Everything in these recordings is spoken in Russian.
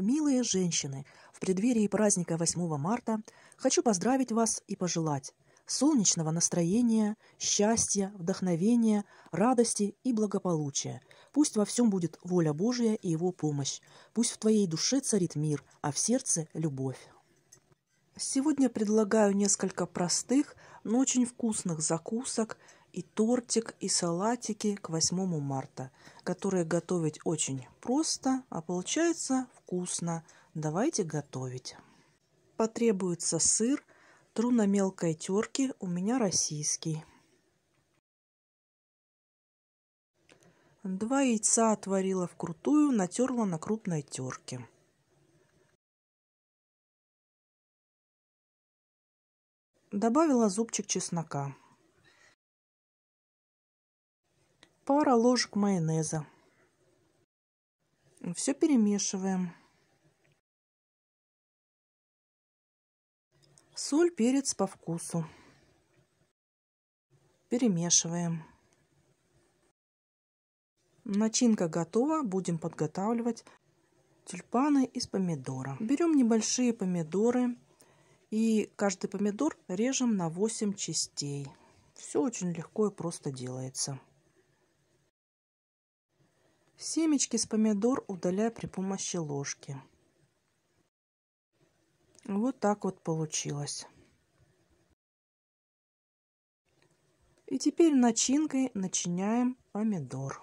Милые женщины, в преддверии праздника 8 марта хочу поздравить вас и пожелать солнечного настроения, счастья, вдохновения, радости и благополучия. Пусть во всем будет воля Божия и Его помощь. Пусть в твоей душе царит мир, а в сердце – любовь. Сегодня предлагаю несколько простых, но очень вкусных закусок – и тортик, и салатики к 8 марта, которые готовить очень просто, а получается вкусно. Давайте готовить. Потребуется сыр, тру на мелкой терке, у меня российский. Два яйца отварила вкрутую, натерла на крупной терке. Добавила зубчик чеснока. пара ложек майонеза. Все перемешиваем. Соль, перец по вкусу. Перемешиваем. Начинка готова. Будем подготавливать тюльпаны из помидора. Берем небольшие помидоры и каждый помидор режем на 8 частей. Все очень легко и просто делается. Семечки с помидор удаляю при помощи ложки. Вот так вот получилось. И теперь начинкой начиняем помидор.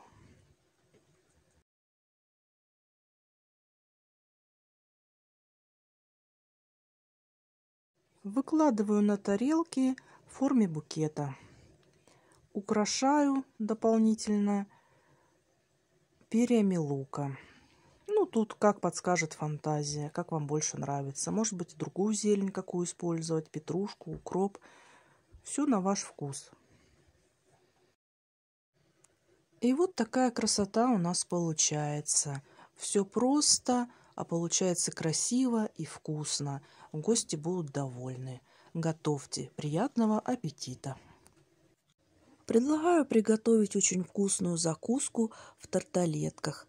Выкладываю на тарелки в форме букета. Украшаю дополнительно перьями лука. Ну, тут как подскажет фантазия, как вам больше нравится. Может быть, другую зелень какую использовать, петрушку, укроп. Все на ваш вкус. И вот такая красота у нас получается. Все просто, а получается красиво и вкусно. Гости будут довольны. Готовьте. Приятного аппетита! Предлагаю приготовить очень вкусную закуску в тарталетках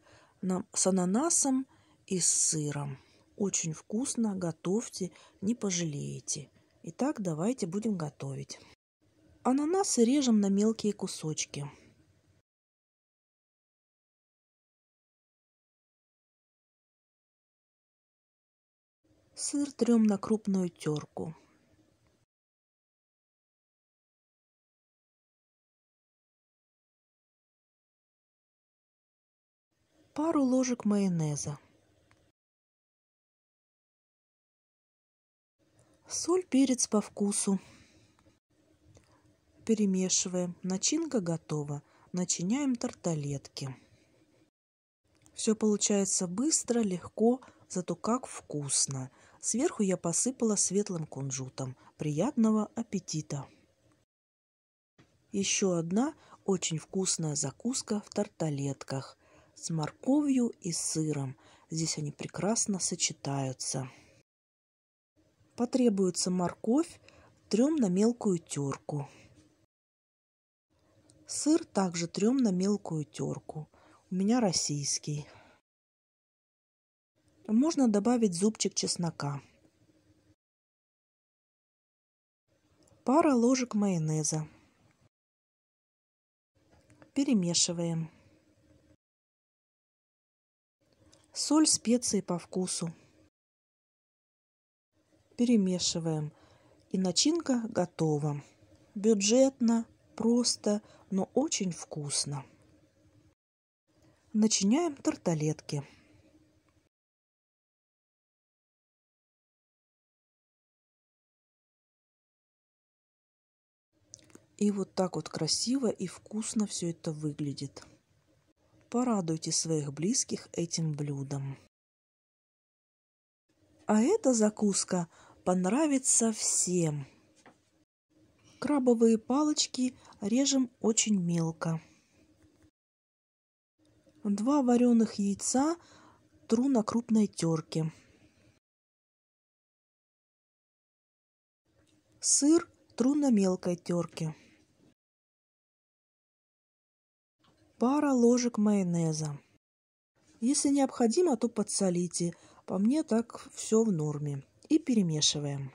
с ананасом и с сыром. Очень вкусно, готовьте, не пожалеете. Итак, давайте будем готовить. Ананасы режем на мелкие кусочки. Сыр трем на крупную терку. пару ложек майонеза. Соль, перец по вкусу. Перемешиваем. Начинка готова. Начиняем тарталетки. Все получается быстро, легко, зато как вкусно. Сверху я посыпала светлым кунжутом. Приятного аппетита! Еще одна очень вкусная закуска в тарталетках – с морковью и сыром. Здесь они прекрасно сочетаются. Потребуется морковь, трем на мелкую терку. Сыр также трем на мелкую терку. У меня российский. Можно добавить зубчик чеснока. Пара ложек майонеза. Перемешиваем. соль, специи по вкусу. Перемешиваем. И начинка готова. Бюджетно, просто, но очень вкусно. Начиняем тарталетки. И вот так вот красиво и вкусно все это выглядит. Порадуйте своих близких этим блюдом. А эта закуска понравится всем. Крабовые палочки режем очень мелко. Два вареных яйца тру на крупной терке. Сыр тру на мелкой терке. пара ложек майонеза. Если необходимо, то подсолите. По мне так все в норме. И перемешиваем.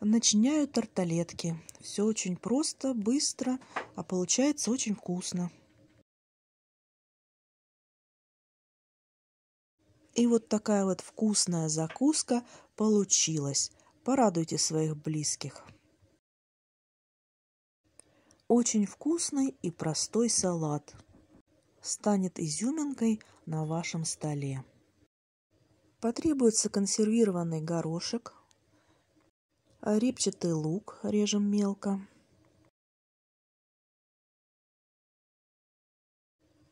Начиняю тарталетки. Все очень просто, быстро, а получается очень вкусно. И вот такая вот вкусная закуска получилась. Порадуйте своих близких. Очень вкусный и простой салат станет изюминкой на вашем столе. Потребуется консервированный горошек, репчатый лук режем мелко,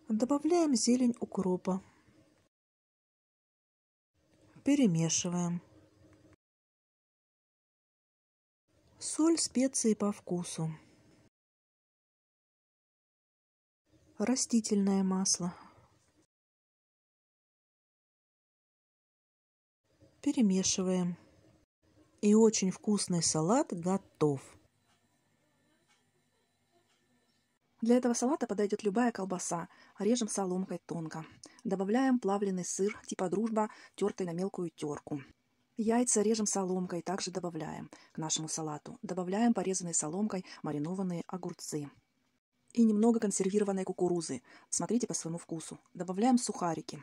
добавляем зелень укропа, перемешиваем, соль, специи по вкусу. растительное масло перемешиваем. И очень вкусный салат готов. Для этого салата подойдет любая колбаса. Режем соломкой тонко. Добавляем плавленый сыр типа дружба, тертый на мелкую терку. Яйца режем соломкой, также добавляем к нашему салату. Добавляем порезанные соломкой маринованные огурцы и немного консервированной кукурузы. Смотрите по своему вкусу. Добавляем сухарики.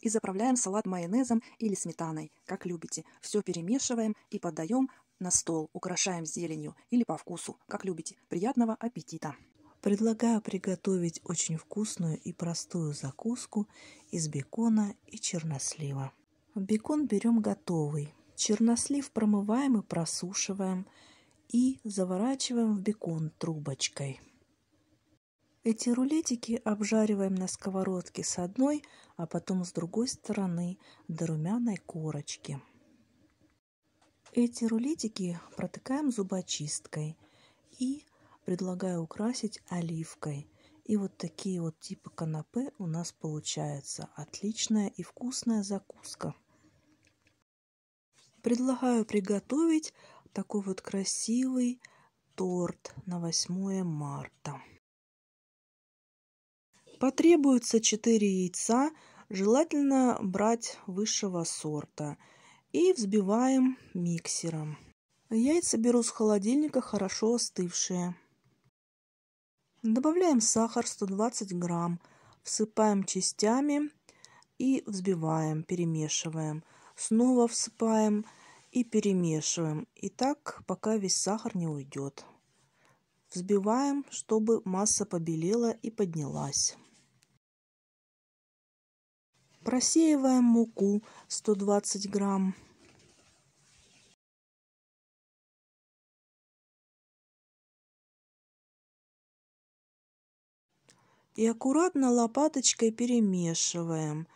И заправляем салат майонезом или сметаной, как любите. Все перемешиваем и подаем на стол. Украшаем зеленью или по вкусу, как любите. Приятного аппетита! Предлагаю приготовить очень вкусную и простую закуску из бекона и чернослива. Бекон берем готовый. Чернослив промываем и просушиваем и заворачиваем в бекон трубочкой. Эти рулетики обжариваем на сковородке с одной, а потом с другой стороны до румяной корочки. Эти рулетики протыкаем зубочисткой и предлагаю украсить оливкой. И вот такие вот типа канапе у нас получается. Отличная и вкусная закуска. Предлагаю приготовить такой вот красивый торт на 8 марта. Потребуется 4 яйца, желательно брать высшего сорта. И взбиваем миксером. Яйца беру с холодильника, хорошо остывшие. Добавляем сахар 120 грамм, всыпаем частями и взбиваем, перемешиваем. Снова всыпаем и перемешиваем. И так, пока весь сахар не уйдет. Взбиваем, чтобы масса побелела и поднялась. Просеиваем муку 120 грамм. И аккуратно лопаточкой перемешиваем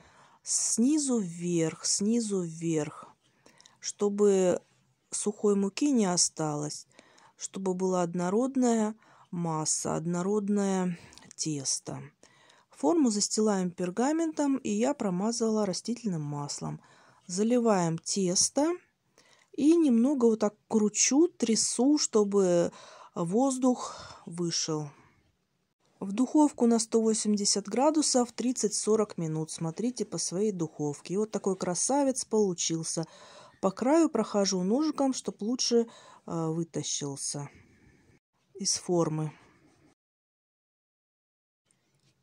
снизу вверх, снизу вверх, чтобы сухой муки не осталось, чтобы была однородная масса, однородное тесто. Форму застилаем пергаментом, и я промазала растительным маслом. Заливаем тесто и немного вот так кручу, трясу, чтобы воздух вышел. В духовку на 180 градусов 30-40 минут. Смотрите по своей духовке. И вот такой красавец получился. По краю прохожу ножиком, чтобы лучше э, вытащился из формы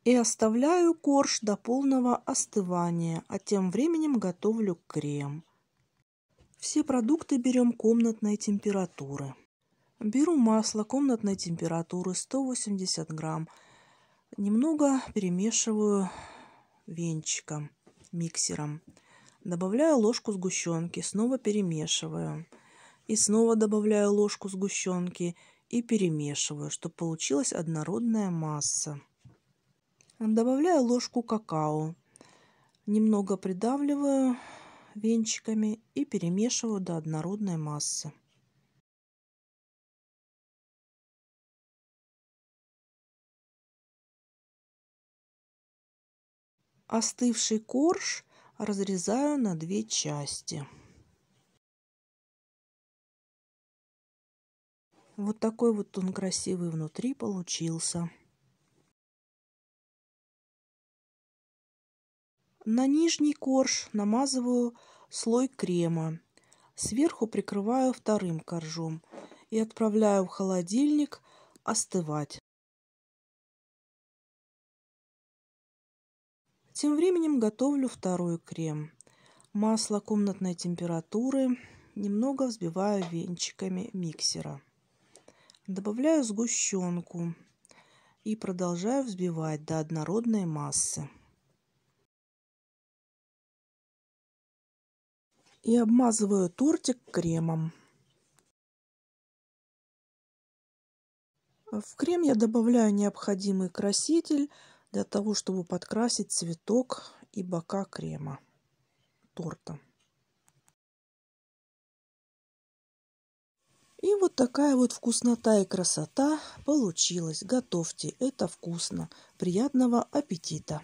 и оставляю корж до полного остывания, а тем временем готовлю крем. Все продукты берем комнатной температуры. Беру масло комнатной температуры 180 грамм. Немного перемешиваю венчиком, миксером. Добавляю ложку сгущенки, снова перемешиваю. И снова добавляю ложку сгущенки и перемешиваю, чтобы получилась однородная масса. Добавляю ложку какао. Немного придавливаю венчиками и перемешиваю до однородной массы. Остывший корж разрезаю на две части. Вот такой вот он красивый внутри получился. На нижний корж намазываю слой крема. Сверху прикрываю вторым коржом и отправляю в холодильник остывать. Тем временем готовлю второй крем. Масло комнатной температуры немного взбиваю венчиками миксера. Добавляю сгущенку и продолжаю взбивать до однородной массы. и обмазываю тортик кремом. В крем я добавляю необходимый краситель для того, чтобы подкрасить цветок и бока крема торта. И вот такая вот вкуснота и красота получилась. Готовьте, это вкусно. Приятного аппетита!